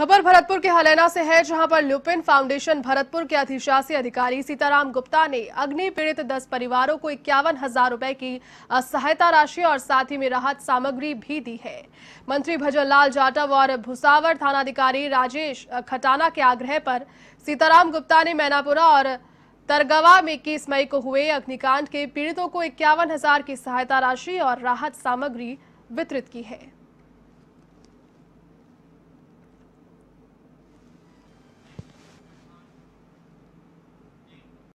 खबर भरतपुर के हलैना से है जहां पर लुपिन फाउंडेशन भरतपुर के अधिशासी अधिकारी सीताराम गुप्ता ने अग्नि पीड़ित 10 परिवारों को इक्यावन हजार रूपए की सहायता राशि और साथ ही में राहत सामग्री भी दी है मंत्री भजनलाल जाटव और भुसावर थानाधिकारी राजेश खटाना के आग्रह पर सीताराम गुप्ता ने मैनापुरा और तरगवा में इक्कीस मई को हुए अग्निकांड के पीड़ितों को इक्यावन हजार की सहायता राशि और राहत सामग्री वितरित की है